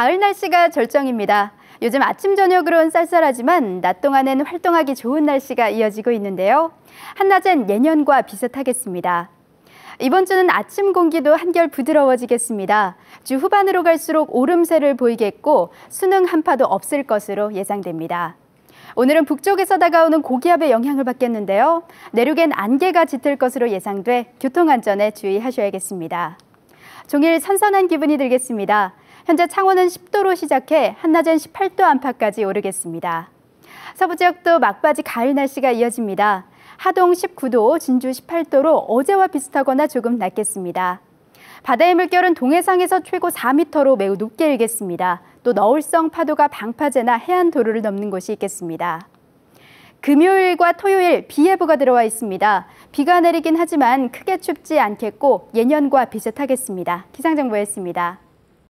가을 날씨가 절정입니다. 요즘 아침 저녁으론 쌀쌀하지만 낮 동안엔 활동하기 좋은 날씨가 이어지고 있는데요. 한낮엔 예년과 비슷하겠습니다. 이번 주는 아침 공기도 한결 부드러워지겠습니다. 주 후반으로 갈수록 오름세를 보이겠고 수능 한파도 없을 것으로 예상됩니다. 오늘은 북쪽에서 다가오는 고기압의 영향을 받겠는데요. 내륙엔 안개가 짙을 것으로 예상돼 교통안전에 주의하셔야겠습니다. 종일 선선한 기분이 들겠습니다. 현재 창원은 10도로 시작해 한낮엔 18도 안팎까지 오르겠습니다. 서부 지역도 막바지 가을 날씨가 이어집니다. 하동 19도, 진주 18도로 어제와 비슷하거나 조금 낮겠습니다. 바다의 물결은 동해상에서 최고 4m로 매우 높게 일겠습니다. 또 너울성 파도가 방파제나 해안 도로를 넘는 곳이 있겠습니다. 금요일과 토요일 비 예보가 들어와 있습니다. 비가 내리긴 하지만 크게 춥지 않겠고 예년과 비슷하겠습니다. 기상정보였습니다.